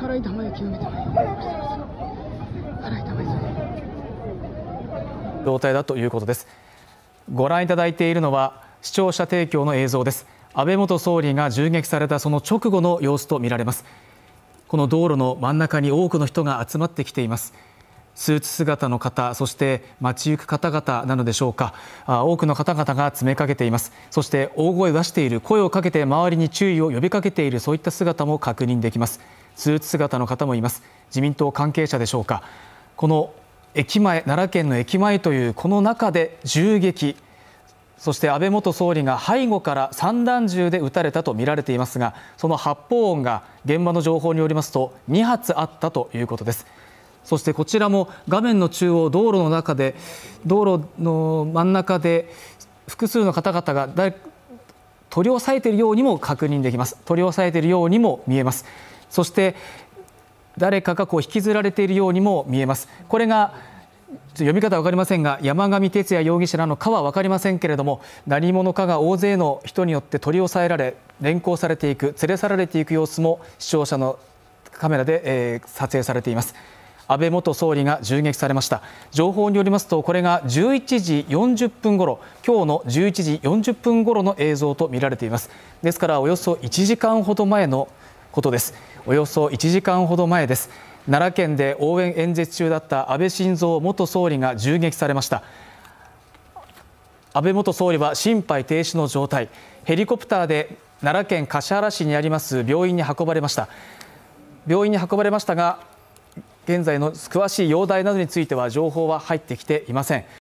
辛い玉焼きを見てもらいまい状態だということですご覧いただいているのは視聴者提供の映像です安倍元総理が銃撃されたその直後の様子とみられますこの道路の真ん中に多くの人が集まってきていますスーツ姿の方そして街行く方々なのでしょうか多くの方々が詰めかけていますそして大声を出している声をかけて周りに注意を呼びかけているそういった姿も確認できますスーツ姿の方もいます自民党関係者でしょうかこの駅前奈良県の駅前というこの中で銃撃そして安倍元総理が背後から散弾銃で撃たれたとみられていますがその発砲音が現場の情報によりますと2発あったということですそしてこちらも画面の中央道路の中で道路の真ん中で複数の方々が取り押さえているようにも確認できます取り押さえているようにも見えますそして誰かがこう引きずられているようにも見えます。これが読み方は分かりませんが山上哲也容疑者なのかは分かりませんけれども何者かが大勢の人によって取り押さえられ連行されていく連れ去られていく様子も視聴者のカメラで、えー、撮影されています安倍元総理が銃撃されました情報によりますとこれが11時40分ごろ今日の11時40分ごろの映像と見られていますですからおよそ1時間ほど前のことですおよそ1時間ほど前です奈良県で応援演説中だった安倍晋三元総理が銃撃されました安倍元総理は心肺停止の状態ヘリコプターで奈良県橿原市にあります病院に運ばれました病院に運ばれましたが現在の詳しい容体などについては情報は入ってきていません